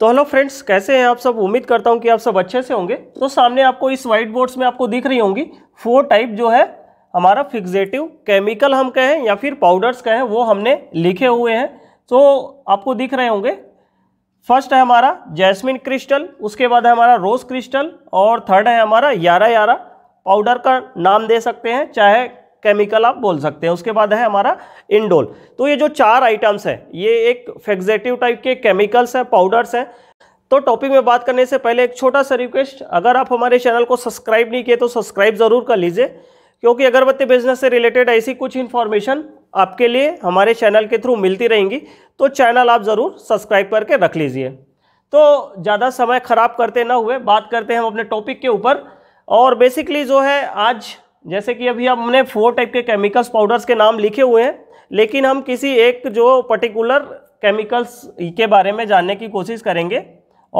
तो hello friends कैसे हैं आप सब उम्मीद करता हूं कि आप सब अच्छे से होंगे तो सामने आपको इस वाइट बोर्ड्स में आपको दिख रही होंगी फोर टाइप जो है हमारा फिक्सेटिव केमिकल हम कहें या फिर पाउडर्स कहें वो हमने लिखे हुए हैं तो आपको दिख रहे होंगे फर्स्ट है हमारा जैस्मिन क्रिस्टल उसके बाद है हमारा रोज़ क्रिस्टल और थर्ड है हमारा यारा यारा पाउडर का नाम दे सकते हैं चाहे केमिकल आप बोल सकते हैं उसके बाद है हमारा इंडोल तो ये जो चार आइटम्स हैं ये एक फेक्जेटिव टाइप के केमिकल्स हैं पाउडर्स हैं तो टॉपिक में बात करने से पहले एक छोटा सा रिक्वेस्ट अगर आप हमारे चैनल को सब्सक्राइब नहीं किए तो सब्सक्राइब ज़रूर कर लीजिए क्योंकि अगरबत्ती बिजनेस से रिलेटेड ऐसी कुछ इन्फॉर्मेशन आपके लिए हमारे चैनल के थ्रू मिलती रहेंगी तो चैनल आप ज़रूर सब्सक्राइब करके रख लीजिए तो ज़्यादा समय ख़राब करते ना हुए बात करते हैं हम अपने टॉपिक के ऊपर और बेसिकली जो है आज जैसे कि अभी हमने फोर टाइप के केमिकल्स पाउडर्स के नाम लिखे हुए हैं लेकिन हम किसी एक जो पर्टिकुलर केमिकल्स के बारे में जानने की कोशिश करेंगे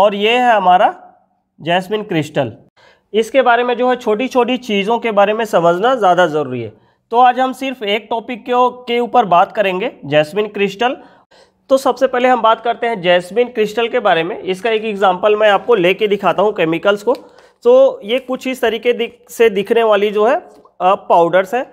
और ये है हमारा जैस्मिन क्रिस्टल इसके बारे में जो है छोटी छोटी चीज़ों के बारे में समझना ज़्यादा ज़रूरी है तो आज हम सिर्फ एक टॉपिक के ऊपर बात करेंगे जैस्मिन क्रिस्टल तो सबसे पहले हम बात करते हैं जैस्मिन क्रिस्टल के बारे में इसका एक एग्जांपल मैं आपको लेके दिखाता हूँ केमिकल्स को तो ये कुछ इस तरीके दिख, से दिखने वाली जो है पाउडर्स हैं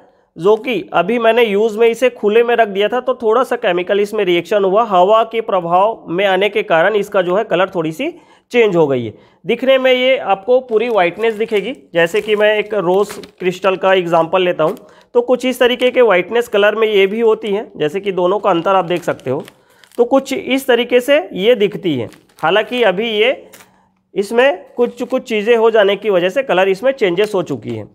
जो कि अभी मैंने यूज़ में इसे खुले में रख दिया था तो थोड़ा सा केमिकल इसमें रिएक्शन हुआ हवा के प्रभाव में आने के कारण इसका जो है कलर थोड़ी सी चेंज हो गई है दिखने में ये आपको पूरी वाइटनेस दिखेगी जैसे कि मैं एक रोज़ क्रिस्टल का एग्जाम्पल लेता हूँ तो कुछ इस तरीके के वाइटनेस कलर में ये भी होती हैं जैसे कि दोनों का अंतर आप देख सकते हो तो कुछ इस तरीके से ये दिखती है हालांकि अभी ये इसमें कुछ कुछ चीज़ें हो जाने की वजह से कलर इसमें चेंजेस हो चुकी हैं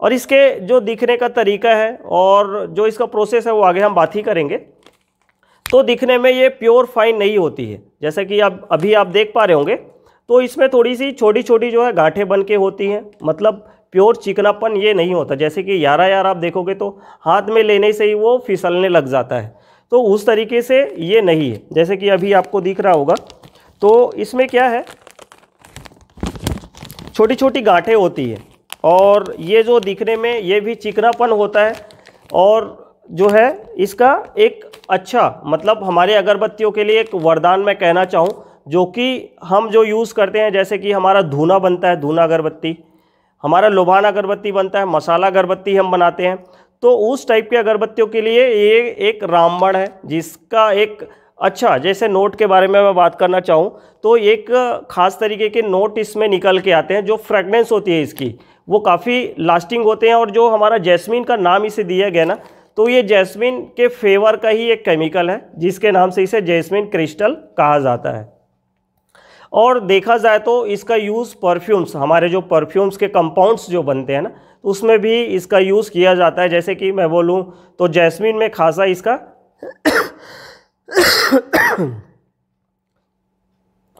और इसके जो दिखने का तरीका है और जो इसका प्रोसेस है वो आगे हम बात ही करेंगे तो दिखने में ये प्योर फाइन नहीं होती है जैसा कि आप अभी आप देख पा रहे होंगे तो इसमें थोड़ी सी छोटी छोटी जो है गांठें बन के होती हैं मतलब प्योर चिकनापन ये नहीं होता जैसे कि यारा यार आप देखोगे तो हाथ में लेने से ही वो फिसलने लग जाता है तो उस तरीके से ये नहीं है जैसे कि अभी आपको दिख रहा होगा तो इसमें क्या है छोटी छोटी गांठें होती है और ये जो दिखने में ये भी चिकनापन होता है और जो है इसका एक अच्छा मतलब हमारे अगरबत्तियों के लिए एक वरदान मैं कहना चाहूँ जो कि हम जो यूज़ करते हैं जैसे कि हमारा धूना बनता है धूना अगरबत्ती हमारा लोभान अगरबत्ती बनता है मसाला अगरबत्ती हम बनाते हैं तो उस टाइप के अगरबत्तियों के लिए ये एक रामबण है जिसका एक अच्छा जैसे नोट के बारे में मैं बात करना चाहूँ तो एक ख़ास तरीके के नोट इसमें निकल के आते हैं जो फ्रेगनेंस होती है इसकी वो काफ़ी लास्टिंग होते हैं और जो हमारा जैस्मिन का नाम इसे दिया गया ना तो ये जैस्मिन के फेवर का ही एक केमिकल है जिसके नाम से इसे जैस्मिन क्रिस्टल कहा जाता है और देखा जाए तो इसका यूज़ परफ्यूम्स हमारे जो परफ्यूम्स के कंपाउंड्स जो बनते हैं ना तो उसमें भी इसका यूज़ किया जाता है जैसे कि मैं बोलूँ तो जैस्मिन में खासा इसका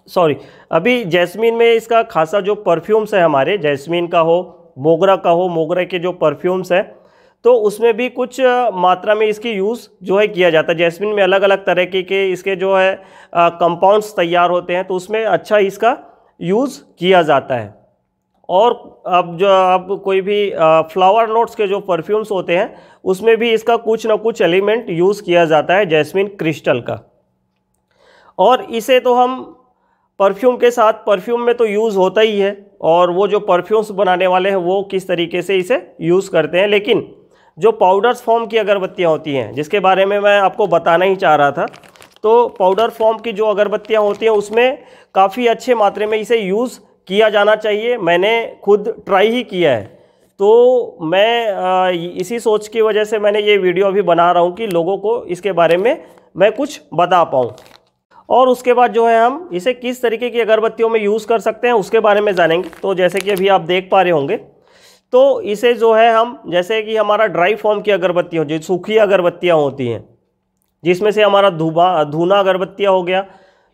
सॉरी अभी जैस्मिन में इसका खासा जो परफ्यूम्स है हमारे जैस्मिन का हो मोगरा का हो मोगरा के जो परफ्यूम्स हैं तो उसमें भी कुछ मात्रा में इसकी यूज़ जो है किया जाता है जैस्मिन में अलग अलग तरह के, के इसके जो है कंपाउंड्स तैयार होते हैं तो उसमें अच्छा इसका यूज़ किया जाता है और अब जो अब कोई भी फ्लावर नोट्स के जो परफ्यूम्स होते हैं उसमें भी इसका कुछ ना कुछ एलिमेंट यूज़ किया जाता है जैस्मिन क्रिस्टल का और इसे तो हम परफ्यूम के साथ परफ्यूम में तो यूज़ होता ही है और वो जो परफ्यूम्स बनाने वाले हैं वो किस तरीके से इसे यूज़ करते हैं लेकिन जो पाउडर्स फॉर्म की अगरबत्तियाँ होती हैं जिसके बारे में मैं आपको बताना ही चाह रहा था तो पाउडर फॉर्म की जो अगरबत्तियाँ होती हैं उसमें काफ़ी अच्छे मात्रे में इसे यूज़ किया जाना चाहिए मैंने खुद ट्राई ही किया है तो मैं इसी सोच की वजह से मैंने ये वीडियो अभी बना रहा हूँ कि लोगों को इसके बारे में मैं कुछ बता पाऊँ और उसके बाद जो है हम इसे किस तरीके की अगरबत्तियों में यूज़ कर सकते हैं उसके बारे में जानेंगे तो जैसे कि अभी आप देख पा रहे होंगे तो इसे जो है हम जैसे कि हमारा ड्राई फॉर्म की अगरबत्ती हो जो सूखी अगरबत्तियाँ होती हैं जिसमें से हमारा धुबा धूना अगरबत्तियाँ हो गया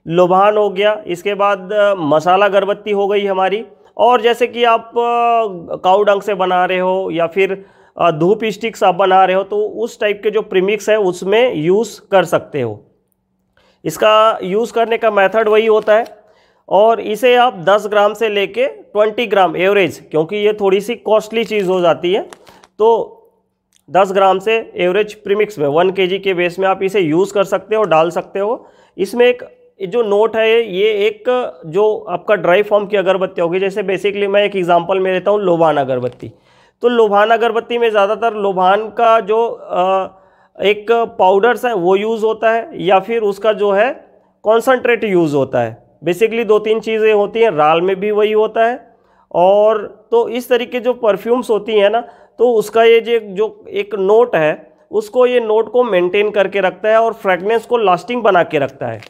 लोभान हो गया इसके बाद मसाला गर्भवती हो गई हमारी और जैसे कि आप काउडंग डंग से बना रहे हो या फिर धूप स्टिक्स आप बना रहे हो तो उस टाइप के जो प्रीमिक्स है उसमें यूज़ कर सकते हो इसका यूज़ करने का मेथड वही होता है और इसे आप 10 ग्राम से लेके 20 ग्राम एवरेज क्योंकि ये थोड़ी सी कॉस्टली चीज़ हो जाती है तो 10 ग्राम से एवरेज प्रीमिक्स में 1 केजी के बेस में आप इसे यूज़ कर सकते हो डाल सकते हो इसमें एक जो नोट है ये एक जो आपका ड्राई फॉर्म की अगरबत्ती होगी जैसे बेसिकली मैं एक एग्जांपल में लेता हूँ लोभान अगरबत्ती तो लोभान अगरबत्ती में ज़्यादातर लोभान का जो एक पाउडर्स है वो यूज़ होता है या फिर उसका जो है कॉन्सनट्रेट यूज़ होता है बेसिकली दो तीन चीज़ें होती हैं राल में भी वही होता है और तो इस तरीके जो परफ्यूम्स होती हैं ना तो उसका ये जो जो एक नोट है उसको ये नोट को मेंटेन करके रखता है और फ्रेगनेंस को लास्टिंग बना के रखता है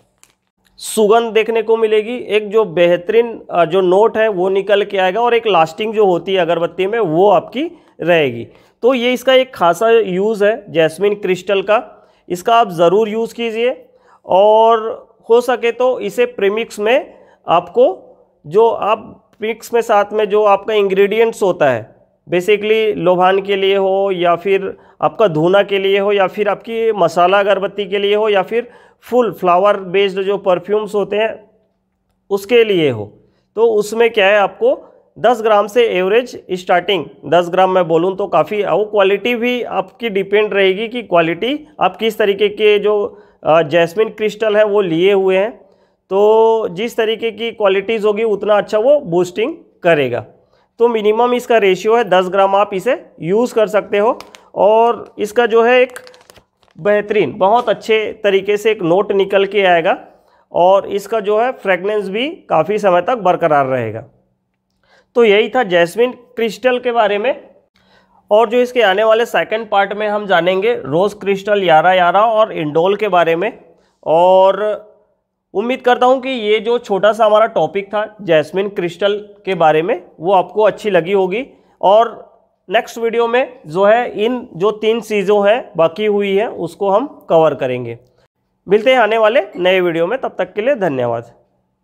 सुगंध देखने को मिलेगी एक जो बेहतरीन जो नोट है वो निकल के आएगा और एक लास्टिंग जो होती है अगरबत्ती में वो आपकी रहेगी तो ये इसका एक खासा यूज़ है जैस्मिन क्रिस्टल का इसका आप ज़रूर यूज़ कीजिए और हो सके तो इसे प्रीमिक्स में आपको जो आप प्रीमिक्स में साथ में जो आपका इंग्रेडिएंट्स होता है बेसिकली लोभान के लिए हो या फिर आपका धुना के लिए हो या फिर आपकी मसाला अगरबत्ती के लिए हो या फिर फुल फ्लावर बेस्ड जो परफ्यूम्स होते हैं उसके लिए हो तो उसमें क्या है आपको 10 ग्राम से एवरेज स्टार्टिंग 10 ग्राम मैं बोलूँ तो काफ़ी वो क्वालिटी भी आपकी डिपेंड रहेगी कि क्वालिटी आप किस तरीके के जो जैस्मिन क्रिस्टल है वो लिए हुए हैं तो जिस तरीके की क्वालिटीज़ होगी उतना अच्छा वो बूस्टिंग करेगा तो मिनिमम इसका रेशियो है 10 ग्राम आप इसे यूज़ कर सकते हो और इसका जो है एक बेहतरीन बहुत अच्छे तरीके से एक नोट निकल के आएगा और इसका जो है फ्रेगनेंस भी काफ़ी समय तक बरकरार रहेगा तो यही था जैस्मिन क्रिस्टल के बारे में और जो इसके आने वाले सेकंड पार्ट में हम जानेंगे रोज़ क्रिस्टल यारा यारा और इंडोल के बारे में और उम्मीद करता हूँ कि ये जो छोटा सा हमारा टॉपिक था जैस्मिन क्रिस्टल के बारे में वो आपको अच्छी लगी होगी और नेक्स्ट वीडियो में जो है इन जो तीन चीज़ों हैं बाकी हुई है उसको हम कवर करेंगे मिलते हैं आने वाले नए वीडियो में तब तक के लिए धन्यवाद